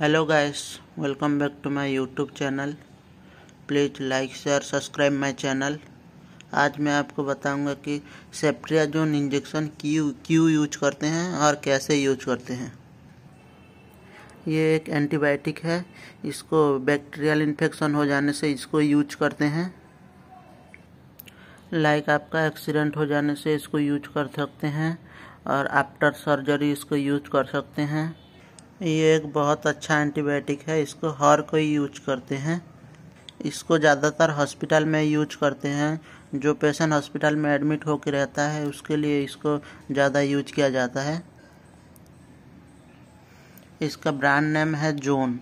hello guys welcome back to my YouTube channel please like share subscribe my channel आज मैं आपको बताऊंगा कि सेप्ट्रियाजोन इंजेक्शन क्यों क्यों यूज करते हैं और कैसे यूज करते हैं ये एक एंटीबायोटिक है इसको बैक्टीरियल इन्फेक्शन हो जाने से इसको यूज करते हैं लाइक आपका एक्सीडेंट हो जाने से इसको यूज कर सकते हैं और आफ्टर सर्जरी इसको यूज कर सकते हैं ये एक बहुत अच्छा एंटीबायोटिक है इसको हर कोई यूज करते हैं इसको ज़्यादातर हॉस्पिटल में यूज करते हैं जो पेशेंट हॉस्पिटल में एडमिट होकर रहता है उसके लिए इसको ज़्यादा यूज किया जाता है इसका ब्रांड नेम है जोन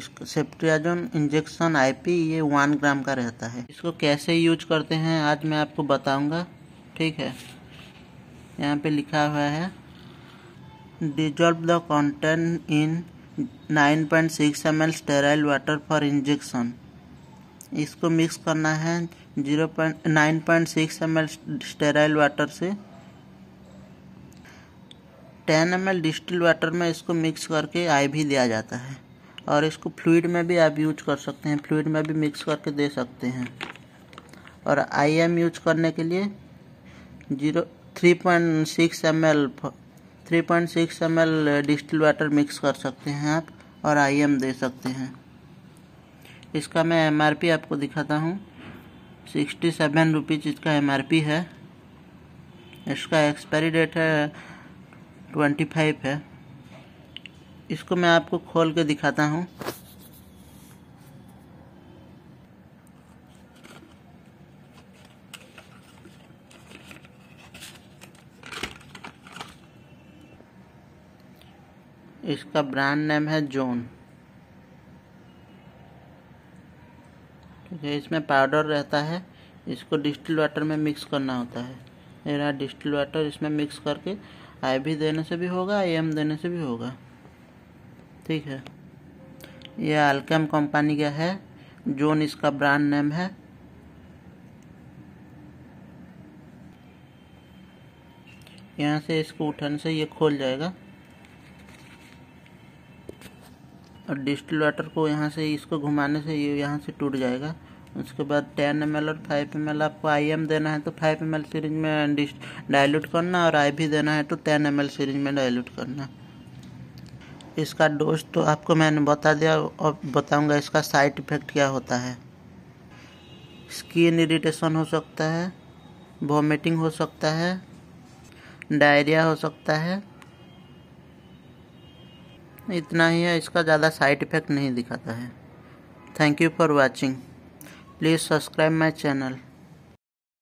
इसका सेप्टियाजोन इंजेक्शन आईपी ये वन ग्राम का रहता है इसको कैसे यूज करते हैं आज मैं आपको बताऊँगा ठीक है यहाँ पर लिखा हुआ है Dissolve the content in 9.6 ml sterile water for injection इसको मिक्स करना है zero point nine point six M L sterile water से ten M L distil water में इसको मिक्स करके आई भी दिया जाता है और इसको फ्लूड में भी आप यूज कर सकते हैं फ्लूड में भी मिक्स करके दे सकते हैं और आई एम यूज करने के लिए zero three point six M L three point six M L distil water mix कर सकते हैं आप और आई एम दे सकते हैं इसका मैं एम आर पी आपको दिखाता हूँ सिक्सटी सेवन रुपीज़ इसका एम आर पी है इसका एक्सपायरी डेट है ट्वेंटी फाइव है इसको मैं आपको खोल के दिखाता हूँ इसका ब्रांड नेम है जोन ठीक है इसमें पाउडर रहता है इसको डिस्टिल वाटर में मिक्स करना होता है ये रहा डिस्टिल वाटर इसमें मिक्स करके आई भी देने से भी होगा आई एम देने से भी होगा ठीक है यह अल्केम कंपनी का है जोन इसका ब्रांड नेम है यहाँ से इसको उठाने से ये खोल जाएगा और डिस्टिलेटर को यहाँ से इसको घुमाने से ये यहाँ से टूट जाएगा उसके बाद टेन एम और फाइव एम आपको आई एम देना है तो फाइव एम सीरीज में डाइल्यूट करना और आई भी देना है तो टेन एम सीरीज में डाइल्यूट करना इसका डोज तो आपको मैंने बता दिया और बताऊंगा इसका साइड इफेक्ट क्या होता है स्किन इरिटेशन हो सकता है वॉमिटिंग हो सकता है डायरिया हो सकता है इतना ही है इसका ज़्यादा साइड इफ़ेक्ट नहीं दिखाता है thank you for watching please subscribe my channel